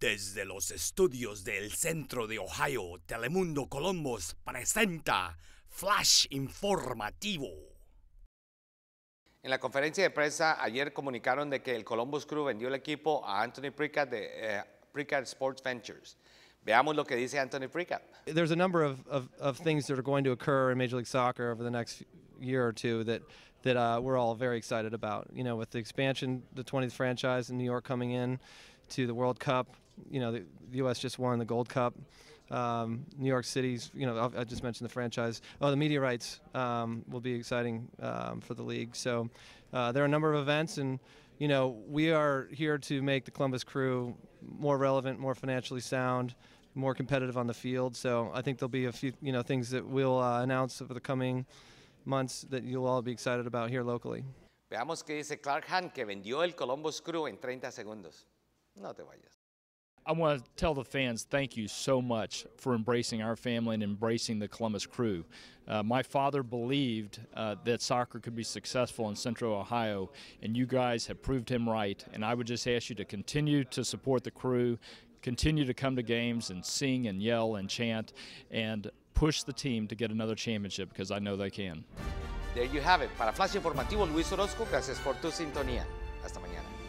Desde los estudios del centro de Ohio, Telemundo Columbus presenta Flash Informativo. En la conferencia de prensa ayer comunicaron de que el Columbus Crew vendió el equipo a Anthony Prickett de eh, Sports Ventures. Veamos lo que dice Anthony Prickett. There's a number of, of, of, things that are going to occur in Major League Soccer over the next year or two that that uh, we're all very excited about. You know, with the expansion, the 20th franchise in New York coming in, to the World Cup. You know, the, the U.S. just won the Gold Cup. Um, New York City's, you know, I just mentioned the franchise. Oh, the media rights um, will be exciting um, for the league. So uh, there are a number of events, and you know, we are here to make the Columbus Crew more relevant, more financially sound, more competitive on the field. So I think there'll be a few, you know, things that we'll uh, announce over the coming months that you'll all be excited about here locally. Veamos qué dice Clark Hunt, que vendió el Columbus Crew en 30 segundos. No te vayas. I want to tell the fans thank you so much for embracing our family and embracing the Columbus crew. Uh, my father believed uh, that soccer could be successful in Central Ohio, and you guys have proved him right. And I would just ask you to continue to support the crew, continue to come to games and sing and yell and chant, and push the team to get another championship because I know they can. There you have it. Para Flash Informativo, Luis Orozco, gracias por tu sintonía. Hasta mañana.